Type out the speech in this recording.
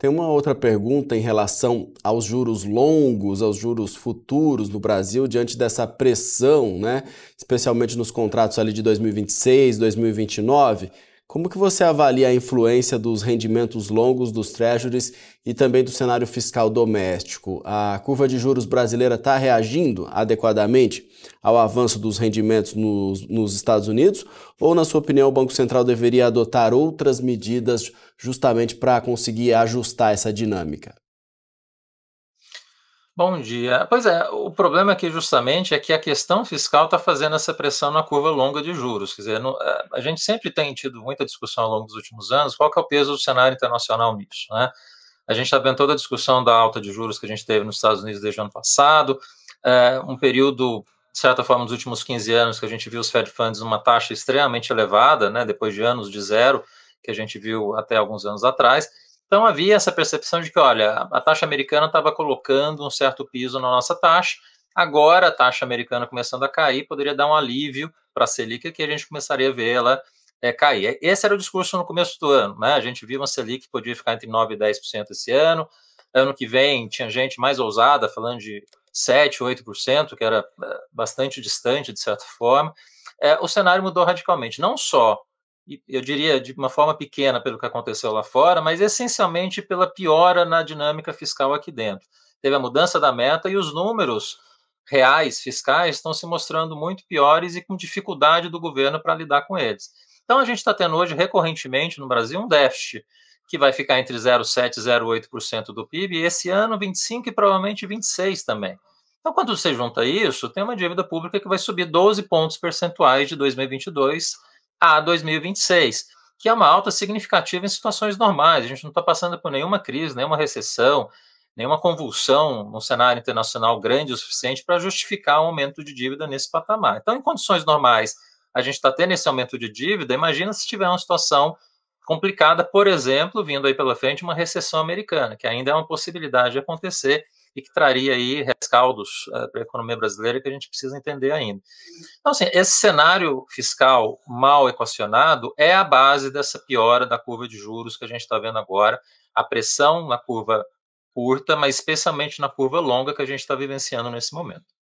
Tem uma outra pergunta em relação aos juros longos, aos juros futuros do Brasil, diante dessa pressão, né? especialmente nos contratos ali de 2026, 2029. Como que você avalia a influência dos rendimentos longos dos treasuries e também do cenário fiscal doméstico? A curva de juros brasileira está reagindo adequadamente ao avanço dos rendimentos nos, nos, Estados Unidos? Ou, na sua opinião, o Banco Central deveria adotar outras medidas justamente para conseguir ajustar essa dinâmica? Bom dia. Pois é, o problema aqui justamente é que a questão fiscal está fazendo essa pressão na curva longa de juros. Quer dizer, eh, a gente sempre tem tido muita discussão ao longo dos últimos anos qual é o peso do cenário internacional nisso, né? A gente está vendo toda a discussão da alta de juros que a gente teve nos Estados Unidos desde o ano passado, é, um período, de certa forma, nos últimos 15 anos que a gente viu os Fed Funds numa taxa extremamente elevada, né, depois de anos de zero, que a gente viu até alguns anos atrás, então havia essa percepção de que, olha, a taxa americana estava colocando um certo piso na nossa taxa, agora a taxa americana começando a cair poderia dar um alívio para a Selic que a gente começaria a ver ela é, cair. Esse era o discurso no começo do ano, né? A gente viu uma Selic que podia ficar entre 9% e 10% esse ano, ano que vem tinha gente mais ousada falando de 7%, 8%, que era é, bastante distante de certa forma. É, o cenário mudou radicalmente, não só eu diria de uma forma pequena pelo que aconteceu lá fora, mas essencialmente pela piora na dinâmica fiscal aqui dentro. Teve a mudança da meta e os números reais fiscais estão se mostrando muito piores e com dificuldade do governo para lidar com eles. Então a gente está tendo hoje recorrentemente no Brasil um déficit que vai ficar entre 0,7 e 0,8% do PIB e esse ano 25 e provavelmente 26 também. Então quando você junta isso, tem uma dívida pública que vai subir 12 pontos percentuais de 2022 a 2026, que é uma alta significativa em situações normais. A gente não está passando por nenhuma crise, nenhuma recessão, nenhuma convulsão no cenário internacional grande o suficiente para justificar um aumento de dívida nesse patamar. Então, em condições normais, a gente está tendo esse aumento de dívida. Imagina se tiver uma situação complicada, por exemplo, vindo aí pela frente uma recessão americana, que ainda é uma possibilidade de acontecer e que traria aí rescaldos uh, eh, para a economia brasileira que a gente precisa entender ainda. Então, assim, esse cenário fiscal mal equacionado é a base dessa piora da curva de juros que a gente está vendo agora, a pressão na curva curta, mas especialmente na curva longa que a gente está vivenciando nesse momento.